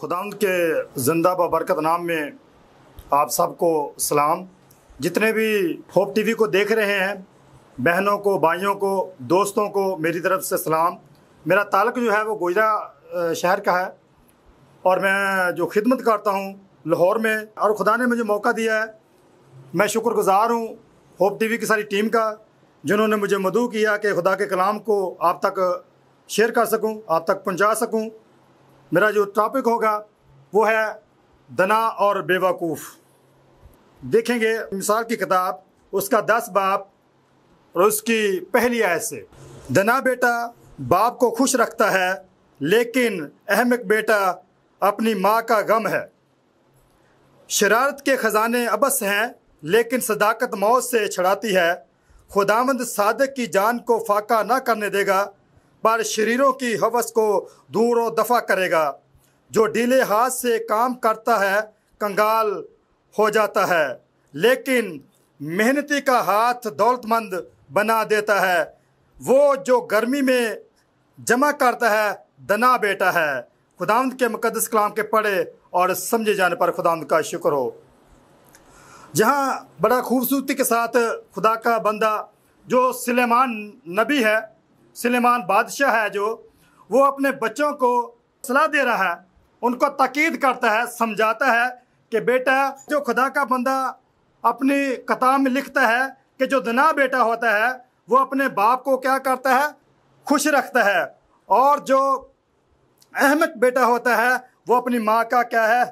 खुदांद के जिंदा बरकत नाम में आप सबको सलाम जितने भी होप टीवी को देख रहे हैं बहनों को भाइयों को दोस्तों को मेरी तरफ से सलाम मेरा ताल्लुक जो है वो गोजरा शहर का है और मैं जो खिदमत करता हूँ लाहौर में और खुदा ने मुझे मौका दिया है मैं शुक्रगुजार हूँ होप टीवी की सारी टीम का जिन्होंने मुझे मदू किया कि खुदा के कलाम को आप तक शेयर कर सकूं आप तक पहुंचा सकूं मेरा जो टॉपिक होगा वो है दना और बेवकूफ़ देखेंगे मिसाल की किताब उसका दस बाप और उसकी पहली आय से दना बेटा बाप को खुश रखता है लेकिन अहमक बेटा अपनी माँ का गम है शरारत के ख़जाने अबस हैं लेकिन सदाकत मौत से छड़ाती है खुदामंद सादक की जान को फाका ना करने देगा पर शरीरों की हवस को दूर और दफा करेगा जो ढीले हाथ से काम करता है कंगाल हो जाता है लेकिन मेहनती का हाथ दौलतमंद बना देता है वो जो गर्मी में जमा करता है दना बेटा है खुदांद के मुकदस कलाम के पढ़े और समझे जाने पर खुदांद का शुक्र हो जहाँ बड़ा खूबसूरती के साथ खुदा का बंदा जो सलेमान नबी है सलेमान बादशाह है जो वो अपने बच्चों को सलाह दे रहा है उनको तकीद करता है समझाता है कि बेटा जो खुदा का बंदा अपनी कताब में लिखता है कि जो दना बेटा होता है वो अपने बाप को क्या करता है खुश रखता है और जो अहमद बेटा होता है वो अपनी माँ का क्या है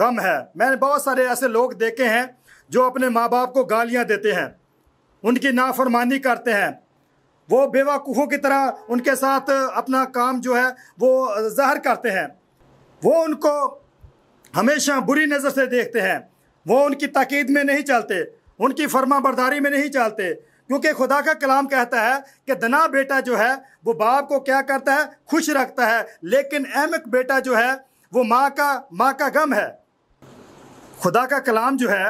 गम है मैंने बहुत सारे ऐसे लोग देखे हैं जो अपने माँ बाप को गालियाँ देते हैं उनकी नाफरमानी करते हैं वो बेवकूफ़ों की तरह उनके साथ अपना काम जो है वो ज़ाहिर करते हैं वो उनको हमेशा बुरी नज़र से देखते हैं वो उनकी ताकीद में नहीं चलते उनकी फर्मा बरदारी में नहीं चलते क्योंकि खुदा का कलाम कहता है कि दना बेटा जो है वो बाप को क्या करता है खुश रखता है लेकिन अहमक बेटा जो है वो माँ का माँ का गम है खुदा का कलाम जो है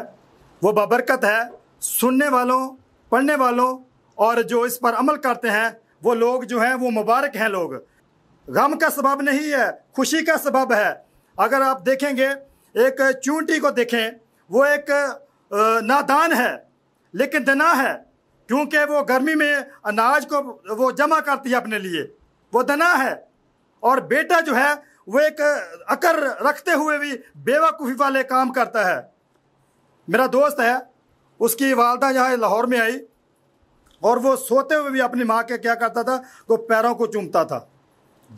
वो बबरकत है सुनने वालों पढ़ने वालों और जो इस पर अमल करते हैं वो लोग जो हैं वो मुबारक हैं लोग गम का सबब नहीं है खुशी का सबब है अगर आप देखेंगे एक चूंटी को देखें वो एक नादान है लेकिन दना है क्योंकि वो गर्मी में अनाज को वो जमा करती है अपने लिए वो दना है और बेटा जो है वो एक अकर रखते हुए भी बेवकूफ़ी वाले काम करता है मेरा दोस्त है उसकी वालदा यहाँ लाहौर में आई और वो सोते हुए भी अपनी माँ के क्या करता था वो पैरों को चूमता था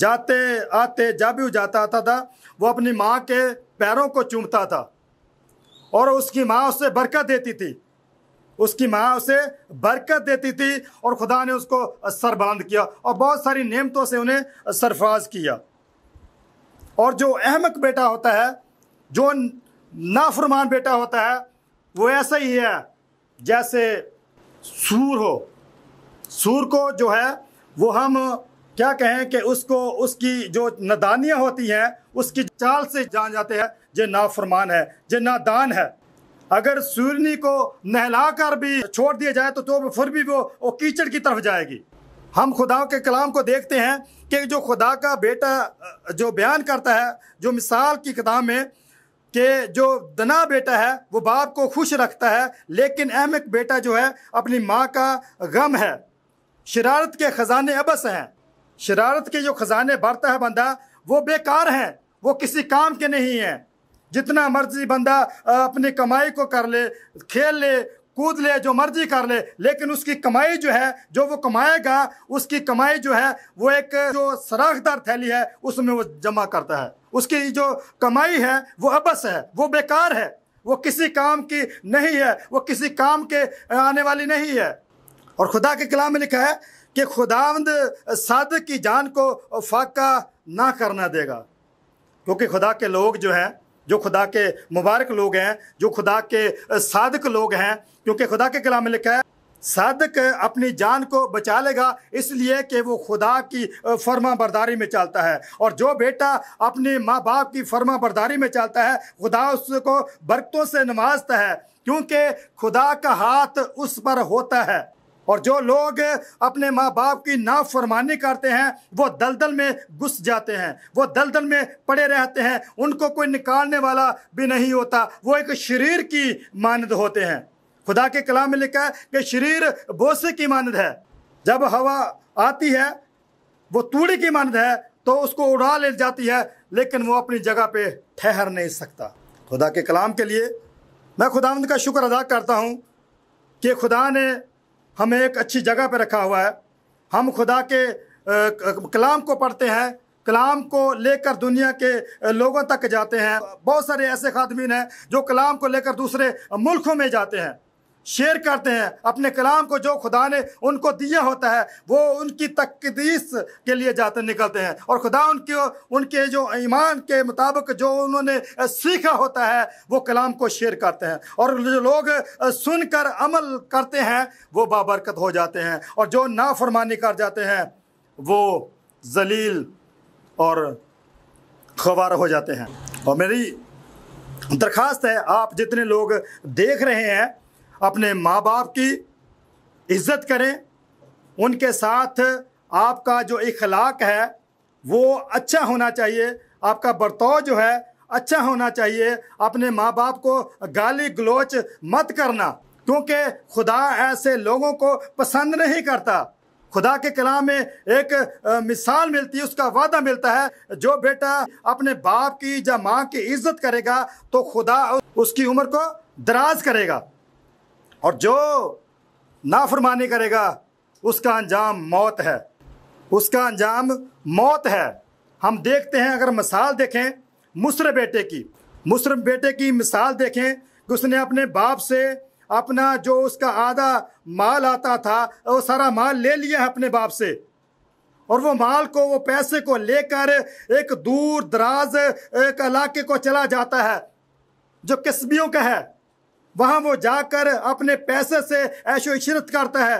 जाते आते जब भी जाता आता था वो अपनी माँ के पैरों को चूमता था और उसकी माँ उसे बरकत देती थी उसकी माँ उसे बरकत देती थी और खुदा ने उसको सरबंद किया और बहुत सारी नेमतों से उन्हें सरफराज किया और जो अहमक बेटा होता है जो नाफरमान बेटा होता है वो ऐसा ही है जैसे सूर हो सूर को जो है वो हम क्या कहें कि उसको उसकी जो नदानियाँ होती हैं उसकी चाल से जान जाते हैं जे नाफरमान है जे नादान है अगर सूर्यनी को नहला कर भी छोड़ दिया जाए तो, तो फिर भी वो वो कीचड़ की तरफ जाएगी हम खुदा के कलाम को देखते हैं कि जो खुदा का बेटा जो बयान करता है जो मिसाल की किताब में कि जो दना बेटा है वो बाप को खुश रखता है लेकिन अहमक बेटा जो है अपनी माँ का गम है शरारत के ख़जाने अबस हैं शरारत के जो ख़जाने भरता है बंदा वो बेकार हैं वो किसी काम के नहीं हैं जितना मर्जी बंदा अपनी कमाई को कर ले खेल ले कूद ले जो मर्जी कर ले लेकिन उसकी कमाई जो है जो वो कमाएगा उसकी कमाई जो है वो एक जो सराखदार थैली है उसमें वो जमा करता है उसकी जो कमाई है वो अबस है वो बेकार है वो किसी काम की नहीं है वो किसी काम के आने वाली नहीं है और खुदा के कलाम में लिखा है कि खुदावंद साद की जान को फाका ना करना देगा क्योंकि खुदा के लोग जो हैं जो खुदा के मुबारक लोग हैं जो खुदा के सादक लोग हैं क्योंकि खुदा के कलाम में लिखा है सादक अपनी जान को बचा लेगा इसलिए कि वो खुदा की फर्मा बरदारी में चलता है और जो बेटा अपने माँ बाप की फर्मा बरदारी में चलता है खुदा उसको बरकतों से नवाजता है क्योंकि खुदा का हाथ उस पर होता है और जो लोग अपने माँ बाप की नाफरमानी करते हैं वो दलदल में घुस जाते हैं वो दलदल में पड़े रहते हैं उनको कोई निकालने वाला भी नहीं होता वो एक शरीर की मानद होते हैं खुदा के कलाम में लिखा है कि शरीर बोसे की मानद है जब हवा आती है वो तूड़ी की मानद है तो उसको उड़ा ले जाती है लेकिन वो अपनी जगह पे ठहर नहीं सकता खुदा के कलाम के लिए मैं खुदावंद का शुक्र अदा करता हूँ कि खुदा ने हमें एक अच्छी जगह पर रखा हुआ है हम खुदा के कलाम को पढ़ते हैं कलाम को लेकर दुनिया के लोगों तक जाते हैं बहुत सारे ऐसे खादमीन हैं जो कलाम को लेकर दूसरे मुल्कों में जाते हैं शेयर करते हैं अपने कलाम को जो खुदा ने उनको दिया होता है वो उनकी तकदीस के लिए जाते निकलते हैं और खुदा उनके उनके जो ईमान के मुताबिक जो उन्होंने सीखा होता है वो कलाम को शेयर करते हैं और जो लोग सुनकर अमल करते हैं वो बाबरकत हो जाते हैं और जो नाफरमानी कर जाते हैं वो जलील और खबार हो जाते हैं और मेरी दरख्वास्त है आप जितने लोग देख रहे हैं अपने माँ बाप की इज्जत करें उनके साथ आपका जो इखलाक है वो अच्छा होना चाहिए आपका बर्ताव जो है अच्छा होना चाहिए अपने माँ बाप को गाली गलोच मत करना क्योंकि खुदा ऐसे लोगों को पसंद नहीं करता खुदा के कलाम में एक मिसाल मिलती है उसका वादा मिलता है जो बेटा अपने बाप की या माँ की इज्जत करेगा तो खुदा उसकी उम्र को दराज करेगा और जो नाफरमानी करेगा उसका अंजाम मौत है उसका अंजाम मौत है हम देखते हैं अगर मिसाल देखें मुसर बेटे की मुसर बेटे की मिसाल देखें कि उसने अपने बाप से अपना जो उसका आधा माल आता था वो सारा माल ले लिया है अपने बाप से और वो माल को वो पैसे को लेकर एक दूर दराज एक इलाके को चला जाता है जो किस्बियों का है वहां वो जाकर अपने पैसे से ऐशो इशरत करता है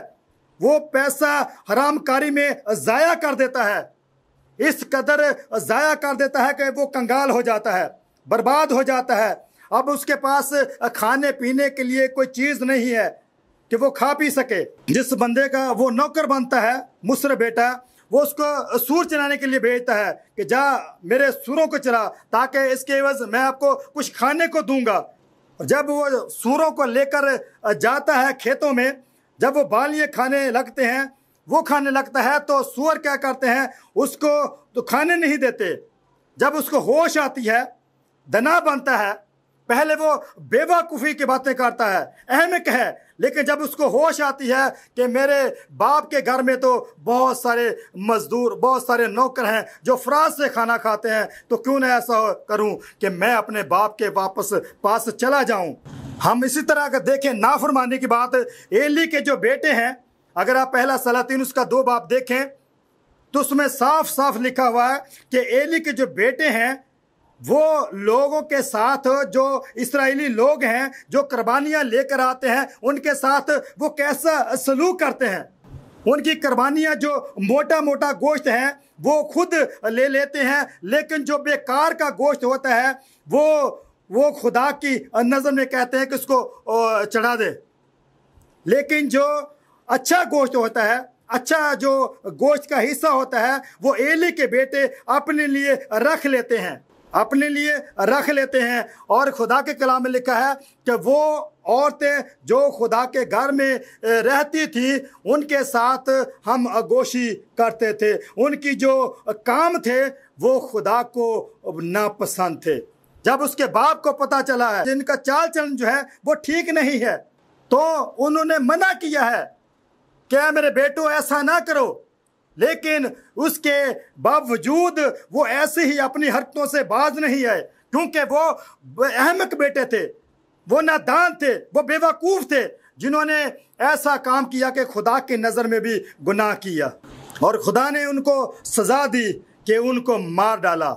वो पैसा हरामकारी में ज़ाया कर देता है इस कदर ज़ाया कर देता है कि वो कंगाल हो जाता है बर्बाद हो जाता है अब उसके पास खाने पीने के लिए कोई चीज़ नहीं है कि वो खा पी सके जिस बंदे का वो नौकर बनता है मुसर बेटा वो उसको सूर चलाने के लिए भेजता है कि जा मेरे सुरों को चला ताकि इसके एवज मैं आपको कुछ खाने को दूंगा जब वो सूरों को लेकर जाता है खेतों में जब वो बालियाँ खाने लगते हैं वो खाने लगता है तो सूअर क्या करते हैं उसको तो खाने नहीं देते जब उसको होश आती है दना बनता है पहले वो बेवकूफ़ी की बातें करता है अहमक है लेकिन जब उसको होश आती है कि मेरे बाप के घर में तो बहुत सारे मज़दूर बहुत सारे नौकर हैं जो फ्रांस से खाना खाते हैं तो क्यों ना ऐसा करूं कि मैं अपने बाप के वापस पास चला जाऊं हम इसी तरह का देखें नाफरमानी की बात एली के जो बेटे हैं अगर आप पहला सलातीन उसका दो बाप देखें तो उसमें साफ साफ लिखा हुआ है कि एली के जो बेटे हैं वो लोगों के साथ जो इसराइली लोग हैं जो कुर्बानियाँ लेकर आते हैं उनके साथ वो कैसा सलूक करते हैं उनकी कुर्बानियाँ जो मोटा मोटा गोश्त है वो खुद ले लेते हैं लेकिन जो बेकार का गोश्त होता है वो वो खुदा की नज़र में कहते हैं कि उसको चढ़ा दे लेकिन जो अच्छा गोश्त होता है अच्छा जो गोश्त का हिस्सा होता है वो एली के बेटे अपने लिए रख लेते हैं अपने लिए रख लेते हैं और खुदा के कलाम में लिखा है कि वो औरतें जो खुदा के घर में रहती थी उनके साथ हम अगोशी करते थे उनकी जो काम थे वो खुदा को नापसंद थे जब उसके बाप को पता चला है जिनका चाल चलन जो है वो ठीक नहीं है तो उन्होंने मना किया है क्या मेरे बेटो ऐसा ना करो लेकिन उसके बावजूद वो ऐसे ही अपनी हरकतों से बाज नहीं आए क्योंकि वो अहमक बेटे थे वो नादान थे वो बेवकूफ़ थे जिन्होंने ऐसा काम किया कि खुदा की नज़र में भी गुनाह किया और खुदा ने उनको सज़ा दी कि उनको मार डाला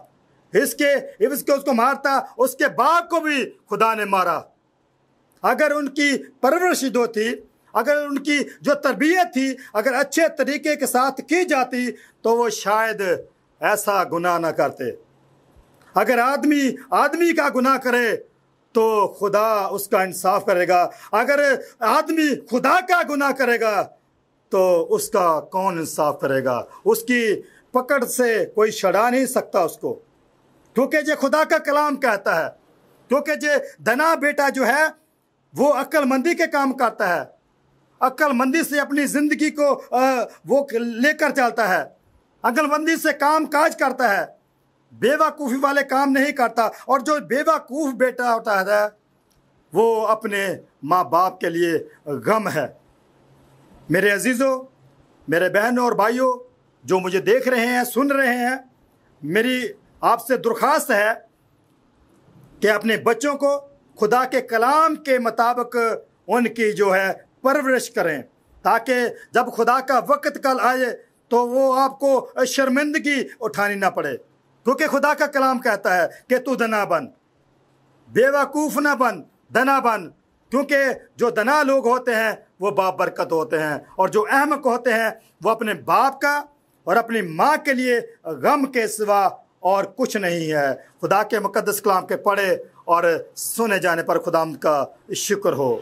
इसके इसके उसको मारता उसके बाप को भी खुदा ने मारा अगर उनकी परवरिश होती अगर उनकी जो तरबियत थी अगर अच्छे तरीके के साथ की जाती तो वो शायद ऐसा गुनाह ना करते अगर आदमी आदमी का गुनाह करे तो खुदा उसका इंसाफ करेगा अगर आदमी खुदा का गुनाह करेगा तो उसका कौन इंसाफ करेगा उसकी पकड़ से कोई छड़ा नहीं सकता उसको क्योंकि ये खुदा का कलाम कहता है क्योंकि ये धना बेटा जो है वो अक्लमंदी के काम करता है अक्लमंदी से अपनी जिंदगी को वो लेकर चलता है अक्लमंदी से काम काज करता है बेवाकूफ़ी वाले काम नहीं करता और जो बेवाकूफ़ बेटा होता है वो अपने माँ बाप के लिए गम है मेरे अजीज़ों मेरे बहनों और भाइयों जो मुझे देख रहे हैं सुन रहे हैं मेरी आपसे दरख्वास्त है कि अपने बच्चों को खुदा के कलाम के मुताबिक उनकी जो है परवरिश करें ताकि जब खुदा का वक्त कल आए तो वो आपको शर्मिंदगी उठानी ना पड़े क्योंकि खुदा का कलाम कहता है कि तू दना बन बेवकूफ़ ना बन दना बन क्योंकि जो दना लोग होते हैं वो बाप बरकत होते हैं और जो अहमक होते हैं वो अपने बाप का और अपनी माँ के लिए गम के सिवा और कुछ नहीं है खुदा के मुकदस कलाम के पढ़े और सुने जाने पर खुदा का शिक्र हो